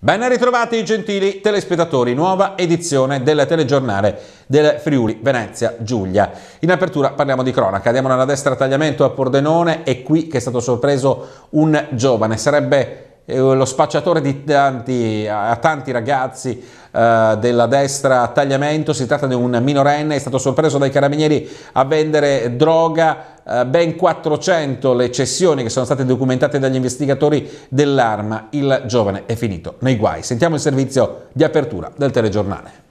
Ben ritrovati gentili telespettatori, nuova edizione del telegiornale del Friuli Venezia Giulia. In apertura parliamo di cronaca, andiamo alla destra tagliamento a Pordenone e qui che è stato sorpreso un giovane, sarebbe eh, lo spacciatore di tanti, a tanti ragazzi eh, della destra a tagliamento, si tratta di un minorenne, è stato sorpreso dai carabinieri a vendere droga, eh, ben 400 le cessioni che sono state documentate dagli investigatori dell'arma, il giovane è finito nei guai. Sentiamo il servizio di apertura del telegiornale.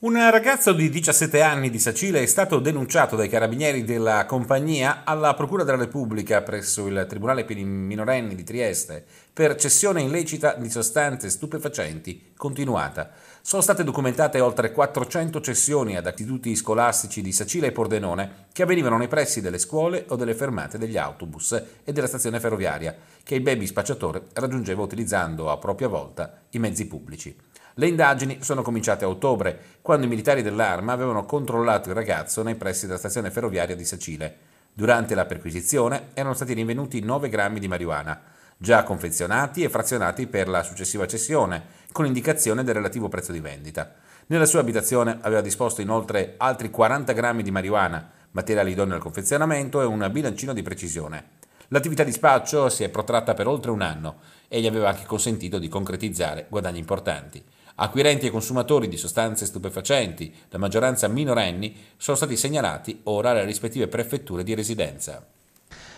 Un ragazzo di 17 anni di Sacile è stato denunciato dai carabinieri della compagnia alla Procura della Repubblica presso il Tribunale per i minorenni di Trieste per cessione illecita di sostanze stupefacenti continuata. Sono state documentate oltre 400 cessioni ad istituti scolastici di Sacile e Pordenone che avvenivano nei pressi delle scuole o delle fermate degli autobus e della stazione ferroviaria, che il baby spacciatore raggiungeva utilizzando a propria volta i mezzi pubblici. Le indagini sono cominciate a ottobre, quando i militari dell'arma avevano controllato il ragazzo nei pressi della stazione ferroviaria di Sacile. Durante la perquisizione erano stati rinvenuti 9 grammi di marijuana, già confezionati e frazionati per la successiva cessione, con indicazione del relativo prezzo di vendita. Nella sua abitazione aveva disposto inoltre altri 40 grammi di marijuana, materiali idonei al confezionamento e un bilancino di precisione. L'attività di spaccio si è protratta per oltre un anno e gli aveva anche consentito di concretizzare guadagni importanti. Acquirenti e consumatori di sostanze stupefacenti, la maggioranza minorenni, sono stati segnalati ora alle rispettive prefetture di residenza.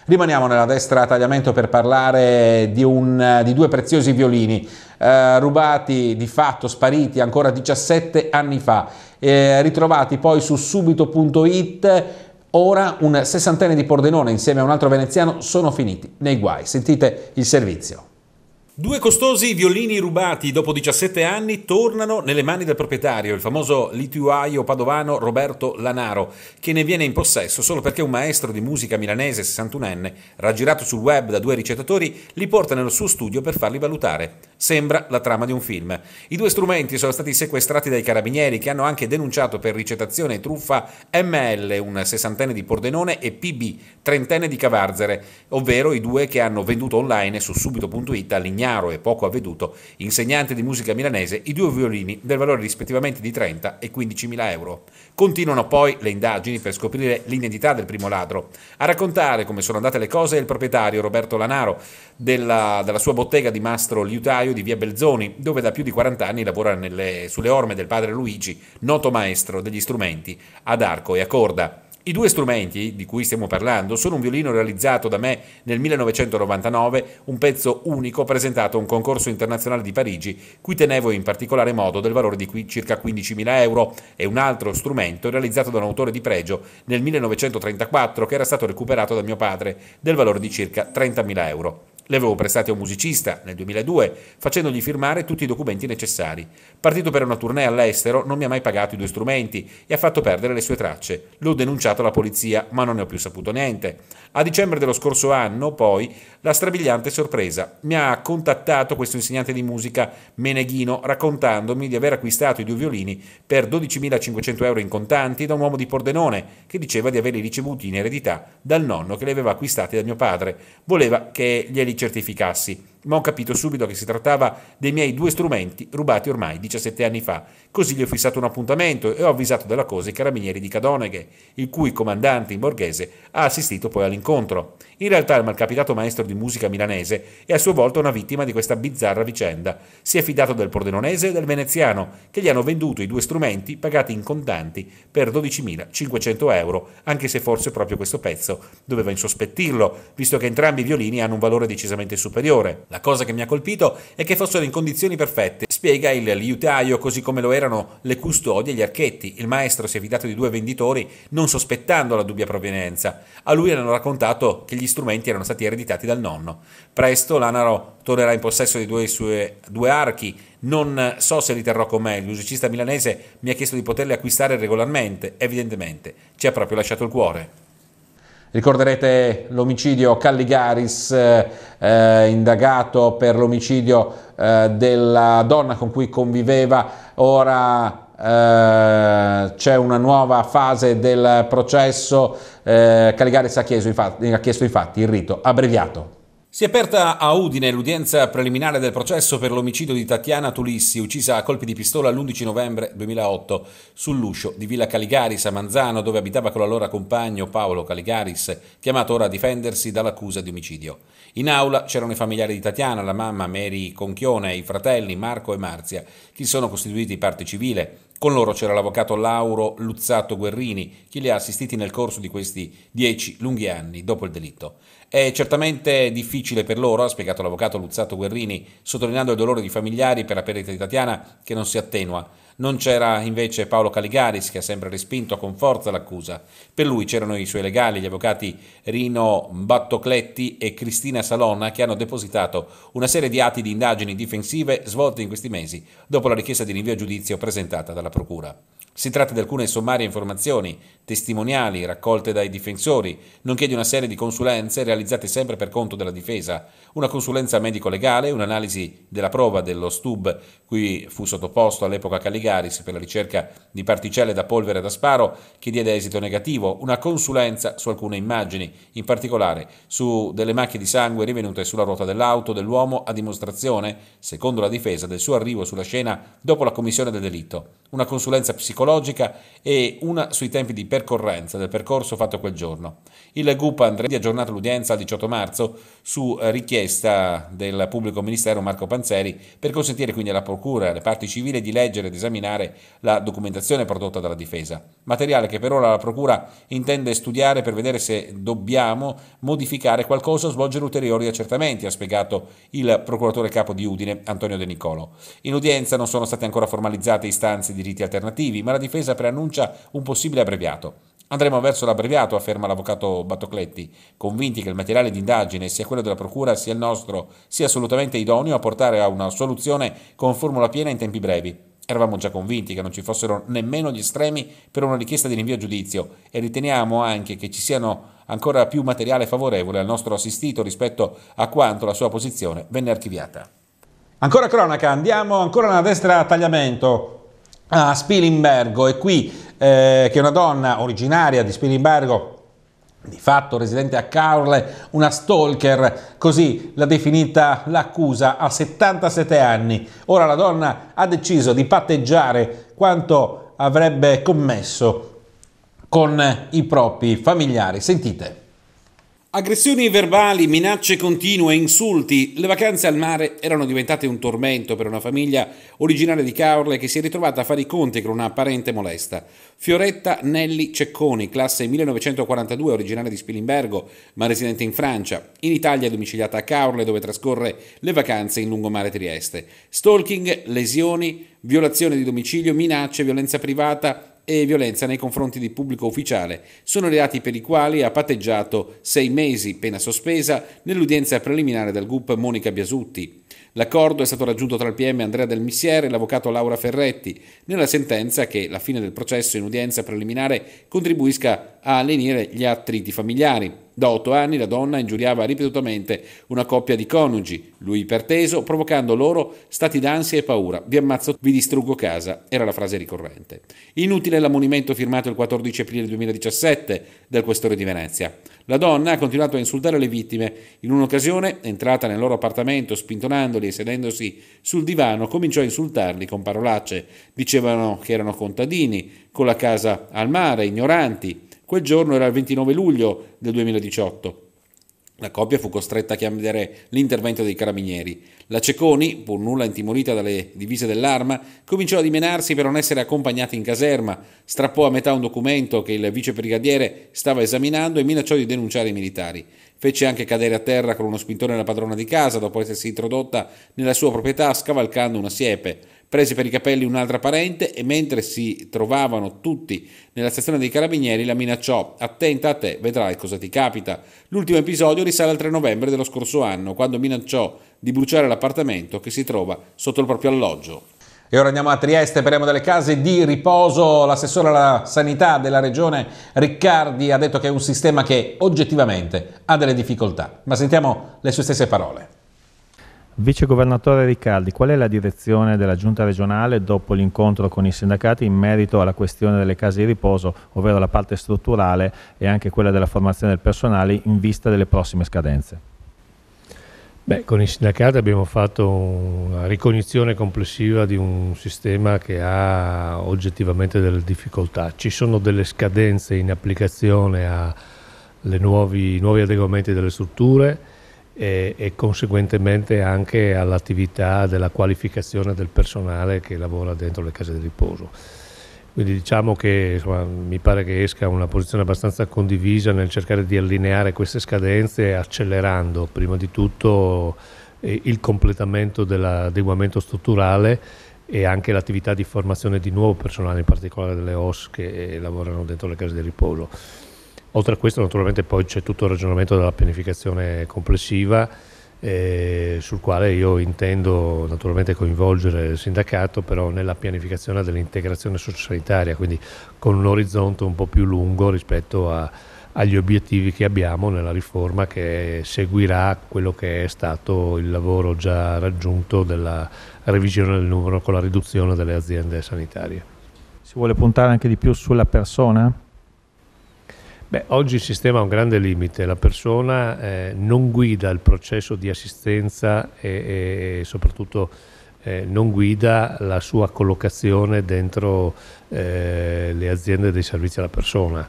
Rimaniamo nella destra a tagliamento per parlare di, un, di due preziosi violini eh, rubati, di fatto spariti ancora 17 anni fa, eh, ritrovati poi su subito.it. Ora un sessantenne di Pordenone insieme a un altro veneziano sono finiti nei guai. Sentite il servizio. Due costosi violini rubati dopo 17 anni tornano nelle mani del proprietario, il famoso lituaio padovano Roberto Lanaro, che ne viene in possesso solo perché un maestro di musica milanese 61enne, raggirato sul web da due ricettatori, li porta nello suo studio per farli valutare. Sembra la trama di un film. I due strumenti sono stati sequestrati dai carabinieri che hanno anche denunciato per ricettazione e truffa ML, un sessantenne di Pordenone, e PB, trentenne di Cavarzere, ovvero i due che hanno venduto online su subito.it all'ignato ignaro e poco avveduto, insegnante di musica milanese, i due violini del valore rispettivamente di 30 e 15.000 euro. Continuano poi le indagini per scoprire l'identità del primo ladro. A raccontare come sono andate le cose è il proprietario Roberto Lanaro della, della sua bottega di Mastro Liutaio di via Belzoni, dove da più di 40 anni lavora nelle, sulle orme del padre Luigi, noto maestro degli strumenti ad arco e a corda. I due strumenti di cui stiamo parlando sono un violino realizzato da me nel 1999, un pezzo unico presentato a un concorso internazionale di Parigi, cui tenevo in particolare modo del valore di circa 15.000 euro, e un altro strumento realizzato da un autore di pregio nel 1934 che era stato recuperato da mio padre, del valore di circa 30.000 euro. Li avevo prestati a un musicista nel 2002, facendogli firmare tutti i documenti necessari. Partito per una tournée all'estero, non mi ha mai pagato i due strumenti e ha fatto perdere le sue tracce. L'ho denunciato alla polizia, ma non ne ho più saputo niente. A dicembre dello scorso anno, poi, la strabiliante sorpresa. Mi ha contattato questo insegnante di musica, Meneghino, raccontandomi di aver acquistato i due violini per 12.500 euro in contanti da un uomo di Pordenone, che diceva di averli ricevuti in eredità dal nonno che li aveva acquistati da mio padre. Voleva che glieli certificassi ma ho capito subito che si trattava dei miei due strumenti rubati ormai 17 anni fa. Così gli ho fissato un appuntamento e ho avvisato della cosa i carabinieri di Cadoneghe, il cui comandante in borghese ha assistito poi all'incontro. In realtà il malcapitato maestro di musica milanese è a sua volta una vittima di questa bizzarra vicenda. Si è fidato del pordenonese e del veneziano, che gli hanno venduto i due strumenti pagati in contanti per 12.500 euro, anche se forse proprio questo pezzo doveva insospettirlo, visto che entrambi i violini hanno un valore decisamente superiore. La cosa che mi ha colpito è che fossero in condizioni perfette, spiega il liutaio, così come lo erano le custodie e gli archetti. Il maestro si è fidato di due venditori, non sospettando la dubbia provenienza. A lui hanno raccontato che gli strumenti erano stati ereditati dal nonno. Presto l'anaro tornerà in possesso dei due, sue, due archi. Non so se li terrò con me. Il musicista milanese mi ha chiesto di poterli acquistare regolarmente. Evidentemente ci ha proprio lasciato il cuore. Ricorderete l'omicidio Calligaris, eh, eh, indagato per l'omicidio eh, della donna con cui conviveva, ora eh, c'è una nuova fase del processo, eh, Calligaris ha chiesto, infatti, ha chiesto infatti il rito abbreviato si è aperta a Udine l'udienza preliminare del processo per l'omicidio di Tatiana Tulissi, uccisa a colpi di pistola l'11 novembre 2008 sull'uscio di Villa Caligaris a Manzano, dove abitava con l'allora compagno Paolo Caligaris, chiamato ora a difendersi dall'accusa di omicidio. In aula c'erano i familiari di Tatiana, la mamma Mary Conchione, i fratelli Marco e Marzia, che sono costituiti parte civile. Con loro c'era l'avvocato Lauro Luzzato Guerrini, che li ha assistiti nel corso di questi dieci lunghi anni dopo il delitto. È certamente difficile per loro, ha spiegato l'avvocato Luzzato Guerrini, sottolineando il dolore di familiari per la perdita di Tatiana che non si attenua non c'era invece Paolo Caligaris che ha sempre respinto con forza l'accusa. Per lui c'erano i suoi legali, gli avvocati Rino Battocletti e Cristina Salonna che hanno depositato una serie di atti di indagini difensive svolte in questi mesi dopo la richiesta di rinvio a giudizio presentata dalla Procura. Si tratta di alcune sommarie informazioni testimoniali raccolte dai difensori, nonché di una serie di consulenze realizzate sempre per conto della difesa, una consulenza medico-legale, un'analisi della prova dello stub cui fu sottoposto all'epoca Caligaris per la ricerca di particelle da polvere da sparo che diede esito negativo, una consulenza su alcune immagini, in particolare su delle macchie di sangue rivenute sulla ruota dell'auto dell'uomo a dimostrazione, secondo la difesa, del suo arrivo sulla scena dopo la commissione del delitto una consulenza psicologica e una sui tempi di percorrenza del percorso fatto quel giorno. Il GUP Andrea ha aggiornato l'udienza al 18 marzo su eh, richiesta del pubblico ministero Marco Panzeri per consentire quindi alla Procura e alle parti civili di leggere ed esaminare la documentazione prodotta dalla difesa, materiale che per ora la Procura intende studiare per vedere se dobbiamo modificare qualcosa o svolgere ulteriori accertamenti, ha spiegato il procuratore capo di Udine Antonio De Nicolo. In udienza non sono state ancora formalizzate istanze di diritti alternativi, ma la difesa preannuncia un possibile abbreviato. Andremo verso l'abbreviato, afferma l'avvocato Batocletti, convinti che il materiale di indagine, sia quello della Procura sia il nostro, sia assolutamente idoneo a portare a una soluzione con formula piena in tempi brevi. Eravamo già convinti che non ci fossero nemmeno gli estremi per una richiesta di rinvio a giudizio e riteniamo anche che ci siano ancora più materiale favorevole al nostro assistito rispetto a quanto la sua posizione venne archiviata. Ancora cronaca, andiamo ancora alla destra a tagliamento a Spilimbergo e qui eh, che una donna originaria di Spilimbergo di fatto residente a Caorle, una stalker, così l'ha definita l'accusa, a 77 anni. Ora la donna ha deciso di patteggiare quanto avrebbe commesso con i propri familiari. Sentite. Aggressioni verbali, minacce continue, insulti. Le vacanze al mare erano diventate un tormento per una famiglia originaria di Caorle che si è ritrovata a fare i conti con una parente molesta. Fioretta Nelli Cecconi, classe 1942, originaria di Spilimbergo, ma residente in Francia. In Italia è domiciliata a Caorle dove trascorre le vacanze in lungomare Trieste. Stalking, lesioni, violazione di domicilio, minacce, violenza privata, e violenza nei confronti di pubblico ufficiale. Sono reati per i quali ha patteggiato sei mesi pena sospesa nell'udienza preliminare del GUP Monica Biasutti. L'accordo è stato raggiunto tra il PM Andrea Del Missiere e l'avvocato Laura Ferretti nella sentenza che la fine del processo in udienza preliminare contribuisca a lenire gli attriti familiari. Da otto anni la donna ingiuriava ripetutamente una coppia di coniugi, lui iperteso, provocando loro stati d'ansia e paura. Vi ammazzo, vi distruggo casa, era la frase ricorrente. Inutile l'ammonimento firmato il 14 aprile 2017 dal questore di Venezia. La donna ha continuato a insultare le vittime. In un'occasione, entrata nel loro appartamento, spintonandoli e sedendosi sul divano, cominciò a insultarli con parolacce. Dicevano che erano contadini, con la casa al mare, ignoranti Quel giorno era il 29 luglio del 2018. La coppia fu costretta a chiedere l'intervento dei carabinieri. La Cecconi, pur nulla intimorita dalle divise dell'arma, cominciò a dimenarsi per non essere accompagnata in caserma, strappò a metà un documento che il vice brigadiere stava esaminando e minacciò di denunciare i militari. Fece anche cadere a terra con uno spintone la padrona di casa dopo essersi introdotta nella sua proprietà scavalcando una siepe prese per i capelli un'altra parente e mentre si trovavano tutti nella stazione dei carabinieri la minacciò attenta a te, vedrai cosa ti capita. L'ultimo episodio risale al 3 novembre dello scorso anno, quando minacciò di bruciare l'appartamento che si trova sotto il proprio alloggio. E ora andiamo a Trieste, parliamo delle case di riposo. L'assessore alla sanità della regione Riccardi ha detto che è un sistema che oggettivamente ha delle difficoltà, ma sentiamo le sue stesse parole. Vicegovernatore Riccardi, qual è la direzione della Giunta regionale dopo l'incontro con i sindacati in merito alla questione delle case di riposo, ovvero la parte strutturale e anche quella della formazione del personale in vista delle prossime scadenze? Beh, con i sindacati abbiamo fatto una ricognizione complessiva di un sistema che ha oggettivamente delle difficoltà. Ci sono delle scadenze in applicazione ai nuovi adeguamenti delle strutture, e, e conseguentemente anche all'attività della qualificazione del personale che lavora dentro le case di riposo. Quindi diciamo che insomma, mi pare che esca una posizione abbastanza condivisa nel cercare di allineare queste scadenze accelerando prima di tutto eh, il completamento dell'adeguamento strutturale e anche l'attività di formazione di nuovo personale, in particolare delle OS che lavorano dentro le case di riposo. Oltre a questo naturalmente poi c'è tutto il ragionamento della pianificazione complessiva eh, sul quale io intendo naturalmente coinvolgere il sindacato però nella pianificazione dell'integrazione sociosanitaria, quindi con un orizzonte un po' più lungo rispetto a, agli obiettivi che abbiamo nella riforma che seguirà quello che è stato il lavoro già raggiunto della revisione del numero con la riduzione delle aziende sanitarie. Si vuole puntare anche di più sulla persona? Beh, oggi il sistema ha un grande limite, la persona eh, non guida il processo di assistenza e, e soprattutto eh, non guida la sua collocazione dentro eh, le aziende dei servizi alla persona.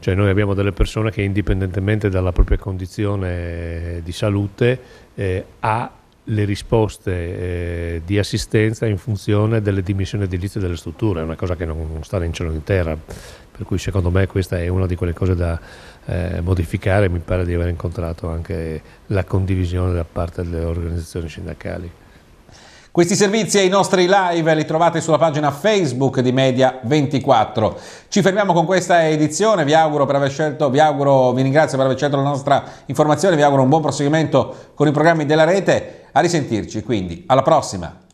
Cioè noi abbiamo delle persone che indipendentemente dalla propria condizione di salute eh, ha le risposte eh, di assistenza in funzione delle dimissioni edilizie delle strutture, è una cosa che non, non sta in cielo né in terra, per cui secondo me questa è una di quelle cose da eh, modificare, mi pare di aver incontrato anche la condivisione da parte delle organizzazioni sindacali. Questi servizi e i nostri live li trovate sulla pagina Facebook di Media24. Ci fermiamo con questa edizione, vi auguro per aver scelto, vi, auguro, vi ringrazio per aver scelto la nostra informazione, vi auguro un buon proseguimento con i programmi della rete. A risentirci, quindi alla prossima!